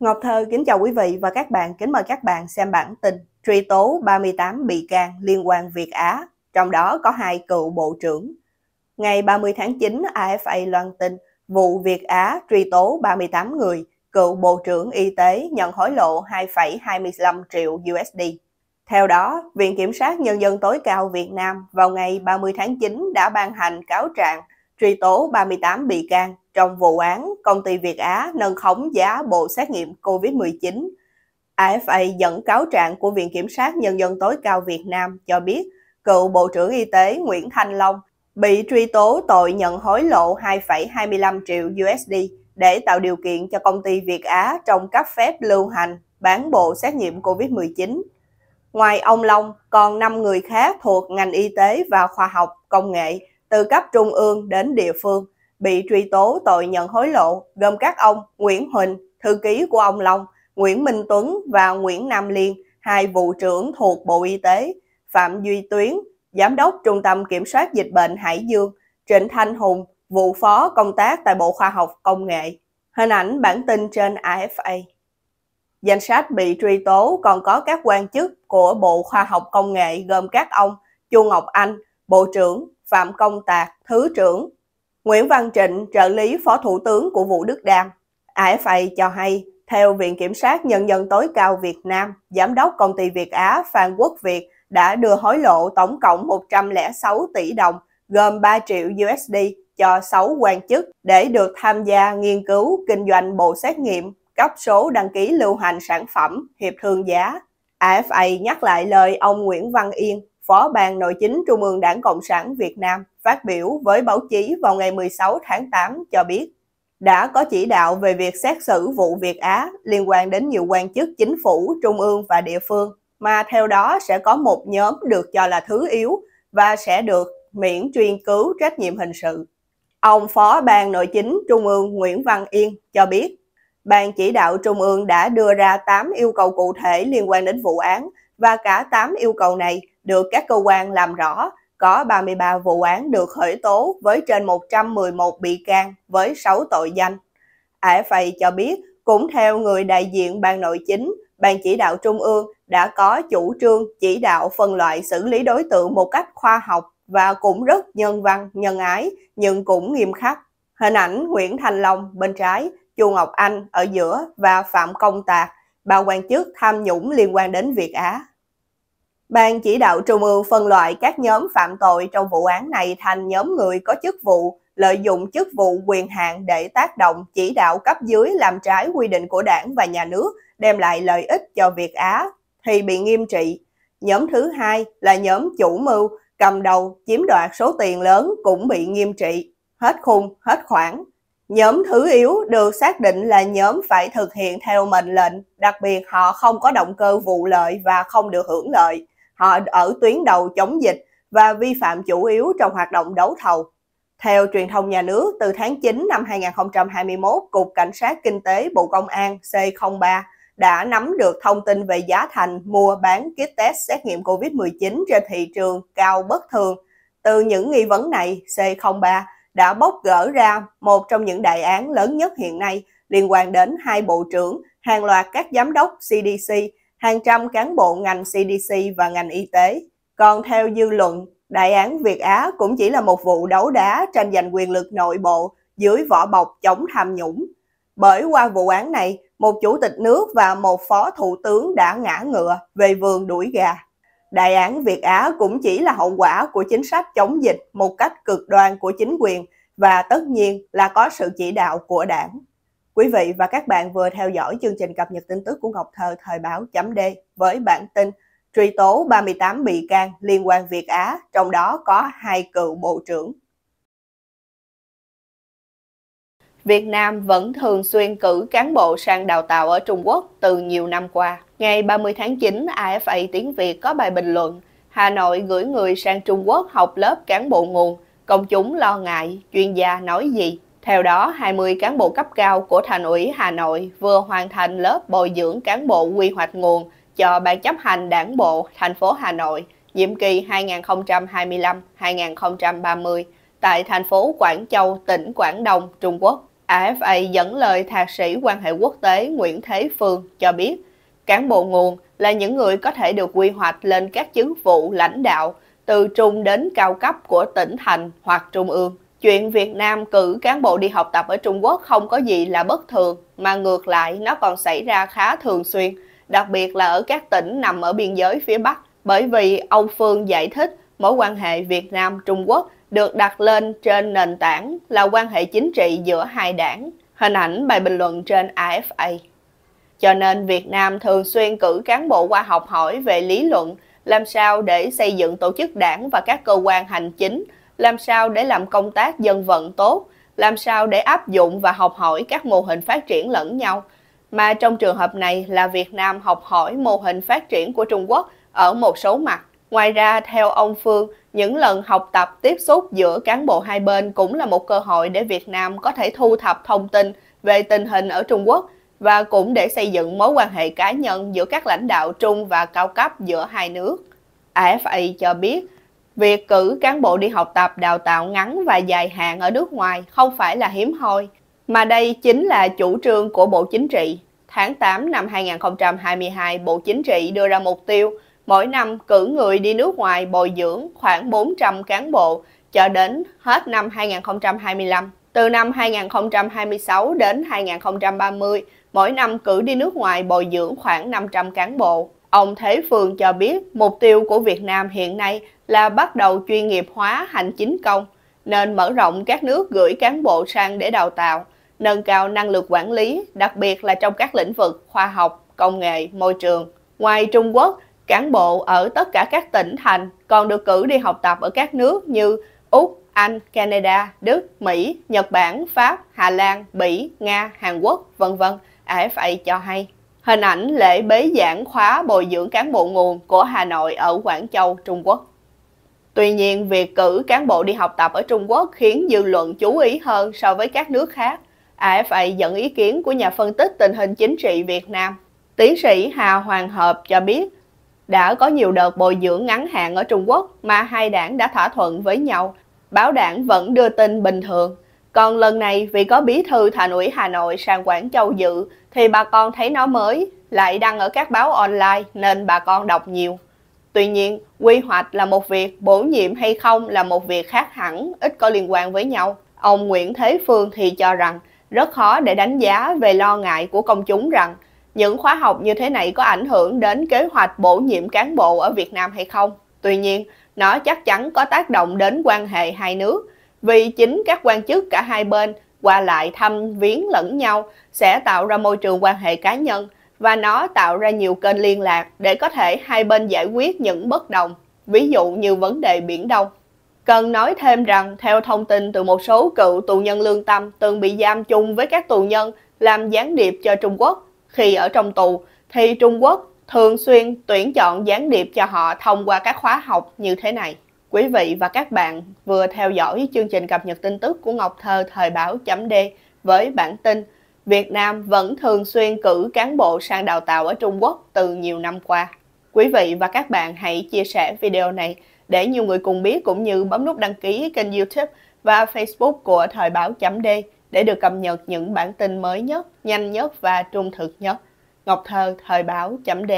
Ngọc Thơ kính chào quý vị và các bạn, kính mời các bạn xem bản tin truy tố 38 bị can liên quan Việt Á, trong đó có hai cựu bộ trưởng. Ngày 30 tháng 9, AFA loan tin vụ Việt Á truy tố 38 người, cựu bộ trưởng y tế nhận hối lộ 2,25 triệu USD. Theo đó, Viện Kiểm sát Nhân dân tối cao Việt Nam vào ngày 30 tháng 9 đã ban hành cáo trạng truy tố 38 bị can trong vụ án công ty Việt Á nâng khống giá bộ xét nghiệm COVID-19. AFA dẫn cáo trạng của Viện Kiểm sát Nhân dân tối cao Việt Nam cho biết cựu Bộ trưởng Y tế Nguyễn Thanh Long bị truy tố tội nhận hối lộ 2,25 triệu USD để tạo điều kiện cho công ty Việt Á trong cấp phép lưu hành bán bộ xét nghiệm COVID-19. Ngoài ông Long, còn 5 người khác thuộc ngành y tế và khoa học, công nghệ từ cấp trung ương đến địa phương bị truy tố tội nhận hối lộ gồm các ông Nguyễn Huỳnh, thư ký của ông Long, Nguyễn Minh Tuấn và Nguyễn Nam Liên, hai vụ trưởng thuộc Bộ Y tế, Phạm Duy Tuyến, Giám đốc Trung tâm Kiểm soát Dịch bệnh Hải Dương, Trịnh Thanh Hùng, vụ phó công tác tại Bộ Khoa học Công nghệ. Hình ảnh bản tin trên AFA. Danh sách bị truy tố còn có các quan chức của Bộ Khoa học Công nghệ gồm các ông Chu Ngọc Anh, Bộ trưởng Phạm Công Tạc, Thứ trưởng, Nguyễn Văn Trịnh, trợ lý Phó Thủ tướng của Vũ Đức Đam. AFA cho hay, theo Viện Kiểm sát Nhân dân tối cao Việt Nam, Giám đốc Công ty Việt Á Phan Quốc Việt đã đưa hối lộ tổng cộng 106 tỷ đồng, gồm 3 triệu USD cho 6 quan chức để được tham gia nghiên cứu kinh doanh bộ xét nghiệm, cấp số đăng ký lưu hành sản phẩm, hiệp thương giá. AFA nhắc lại lời ông Nguyễn Văn Yên, Phó ban Nội chính Trung ương Đảng Cộng sản Việt Nam phát biểu với báo chí vào ngày 16 tháng 8 cho biết đã có chỉ đạo về việc xét xử vụ Việt Á liên quan đến nhiều quan chức chính phủ, trung ương và địa phương, mà theo đó sẽ có một nhóm được cho là thứ yếu và sẽ được miễn truy cứu trách nhiệm hình sự. Ông Phó Ban Nội chính Trung ương Nguyễn Văn Yên cho biết, Ban chỉ đạo Trung ương đã đưa ra 8 yêu cầu cụ thể liên quan đến vụ án và cả 8 yêu cầu này được các cơ quan làm rõ, có 33 vụ án được khởi tố với trên 111 bị can với 6 tội danh. AFA cho biết, cũng theo người đại diện Ban Nội chính, Ban chỉ đạo Trung ương đã có chủ trương chỉ đạo phân loại xử lý đối tượng một cách khoa học và cũng rất nhân văn, nhân ái, nhưng cũng nghiêm khắc. Hình ảnh Nguyễn Thành Long bên trái, Chu Ngọc Anh ở giữa và Phạm Công Tạc, ba quan chức tham nhũng liên quan đến Việt Á. Ban chỉ đạo trung ương phân loại các nhóm phạm tội trong vụ án này thành nhóm người có chức vụ, lợi dụng chức vụ quyền hạn để tác động, chỉ đạo cấp dưới làm trái quy định của đảng và nhà nước, đem lại lợi ích cho Việt Á, thì bị nghiêm trị. Nhóm thứ hai là nhóm chủ mưu, cầm đầu, chiếm đoạt số tiền lớn cũng bị nghiêm trị. Hết khung, hết khoản. Nhóm thứ yếu được xác định là nhóm phải thực hiện theo mệnh lệnh, đặc biệt họ không có động cơ vụ lợi và không được hưởng lợi họ ở tuyến đầu chống dịch và vi phạm chủ yếu trong hoạt động đấu thầu. Theo truyền thông nhà nước, từ tháng 9 năm 2021, Cục Cảnh sát Kinh tế Bộ Công an C03 đã nắm được thông tin về giá thành mua bán kit test xét nghiệm COVID-19 trên thị trường cao bất thường. Từ những nghi vấn này, C03 đã bóc gỡ ra một trong những đại án lớn nhất hiện nay liên quan đến hai bộ trưởng, hàng loạt các giám đốc CDC hàng trăm cán bộ ngành CDC và ngành y tế. Còn theo dư luận, đại án Việt Á cũng chỉ là một vụ đấu đá tranh giành quyền lực nội bộ dưới vỏ bọc chống tham nhũng. Bởi qua vụ án này, một chủ tịch nước và một phó thủ tướng đã ngã ngựa về vườn đuổi gà. Đại án Việt Á cũng chỉ là hậu quả của chính sách chống dịch một cách cực đoan của chính quyền và tất nhiên là có sự chỉ đạo của đảng. Quý vị và các bạn vừa theo dõi chương trình cập nhật tin tức của Ngọc Thơ thời báo chấm D với bản tin truy tố 38 bị can liên quan Việt Á, trong đó có hai cựu bộ trưởng. Việt Nam vẫn thường xuyên cử cán bộ sang đào tạo ở Trung Quốc từ nhiều năm qua. Ngày 30 tháng 9, AFA Tiếng Việt có bài bình luận Hà Nội gửi người sang Trung Quốc học lớp cán bộ nguồn, công chúng lo ngại, chuyên gia nói gì? Theo đó, 20 cán bộ cấp cao của Thành ủy Hà Nội vừa hoàn thành lớp bồi dưỡng cán bộ quy hoạch nguồn cho Ban chấp hành Đảng bộ thành phố Hà Nội nhiệm kỳ 2025-2030 tại thành phố Quảng Châu, tỉnh Quảng Đông, Trung Quốc. AFA dẫn lời thạc sĩ quan hệ quốc tế Nguyễn Thế Phương cho biết, cán bộ nguồn là những người có thể được quy hoạch lên các chức vụ lãnh đạo từ trung đến cao cấp của tỉnh thành hoặc trung ương. Chuyện Việt Nam cử cán bộ đi học tập ở Trung Quốc không có gì là bất thường, mà ngược lại nó còn xảy ra khá thường xuyên, đặc biệt là ở các tỉnh nằm ở biên giới phía Bắc, bởi vì ông Phương giải thích mối quan hệ Việt Nam-Trung Quốc được đặt lên trên nền tảng là quan hệ chính trị giữa hai đảng, hình ảnh bài bình luận trên AFA. Cho nên Việt Nam thường xuyên cử cán bộ qua học hỏi về lý luận làm sao để xây dựng tổ chức đảng và các cơ quan hành chính – làm sao để làm công tác dân vận tốt, làm sao để áp dụng và học hỏi các mô hình phát triển lẫn nhau. Mà trong trường hợp này là Việt Nam học hỏi mô hình phát triển của Trung Quốc ở một số mặt. Ngoài ra, theo ông Phương, những lần học tập tiếp xúc giữa cán bộ hai bên cũng là một cơ hội để Việt Nam có thể thu thập thông tin về tình hình ở Trung Quốc và cũng để xây dựng mối quan hệ cá nhân giữa các lãnh đạo trung và cao cấp giữa hai nước. AFA cho biết, Việc cử cán bộ đi học tập đào tạo ngắn và dài hạn ở nước ngoài không phải là hiếm hoi, mà đây chính là chủ trương của Bộ Chính trị. Tháng 8 năm 2022, Bộ Chính trị đưa ra mục tiêu mỗi năm cử người đi nước ngoài bồi dưỡng khoảng 400 cán bộ cho đến hết năm 2025. Từ năm 2026 đến 2030, mỗi năm cử đi nước ngoài bồi dưỡng khoảng 500 cán bộ. Ông Thế Phương cho biết mục tiêu của Việt Nam hiện nay là bắt đầu chuyên nghiệp hóa hành chính công, nên mở rộng các nước gửi cán bộ sang để đào tạo, nâng cao năng lực quản lý, đặc biệt là trong các lĩnh vực khoa học, công nghệ, môi trường. Ngoài Trung Quốc, cán bộ ở tất cả các tỉnh thành còn được cử đi học tập ở các nước như Úc, Anh, Canada, Đức, Mỹ, Nhật Bản, Pháp, Hà Lan, Bỉ, Nga, Hàn Quốc, vân vân. Ả cho hay. Hình ảnh lễ bế giảng khóa bồi dưỡng cán bộ nguồn của Hà Nội ở Quảng Châu, Trung Quốc. Tuy nhiên, việc cử cán bộ đi học tập ở Trung Quốc khiến dư luận chú ý hơn so với các nước khác. AFA dẫn ý kiến của nhà phân tích tình hình chính trị Việt Nam. Tiến sĩ Hà Hoàng Hợp cho biết, đã có nhiều đợt bồi dưỡng ngắn hạn ở Trung Quốc mà hai đảng đã thỏa thuận với nhau. Báo đảng vẫn đưa tin bình thường, còn lần này vì có bí thư thành ủy Hà Nội sang Quảng Châu dự thì bà con thấy nó mới, lại đăng ở các báo online nên bà con đọc nhiều. Tuy nhiên, quy hoạch là một việc, bổ nhiệm hay không là một việc khác hẳn, ít có liên quan với nhau. Ông Nguyễn Thế Phương thì cho rằng rất khó để đánh giá về lo ngại của công chúng rằng những khóa học như thế này có ảnh hưởng đến kế hoạch bổ nhiệm cán bộ ở Việt Nam hay không. Tuy nhiên, nó chắc chắn có tác động đến quan hệ hai nước, vì chính các quan chức cả hai bên qua lại thăm viếng lẫn nhau sẽ tạo ra môi trường quan hệ cá nhân và nó tạo ra nhiều kênh liên lạc để có thể hai bên giải quyết những bất đồng, ví dụ như vấn đề Biển Đông. Cần nói thêm rằng, theo thông tin từ một số cựu tù nhân lương tâm từng bị giam chung với các tù nhân làm gián điệp cho Trung Quốc, khi ở trong tù thì Trung Quốc thường xuyên tuyển chọn gián điệp cho họ thông qua các khóa học như thế này. Quý vị và các bạn vừa theo dõi chương trình cập nhật tin tức của Ngọc Thơ thời báo chấm D với bản tin Việt Nam vẫn thường xuyên cử cán bộ sang đào tạo ở Trung Quốc từ nhiều năm qua. Quý vị và các bạn hãy chia sẻ video này để nhiều người cùng biết cũng như bấm nút đăng ký kênh YouTube và Facebook của Thời báo chấm D để được cập nhật những bản tin mới nhất, nhanh nhất và trung thực nhất. Ngọc Thơ, Thời báo chấm D.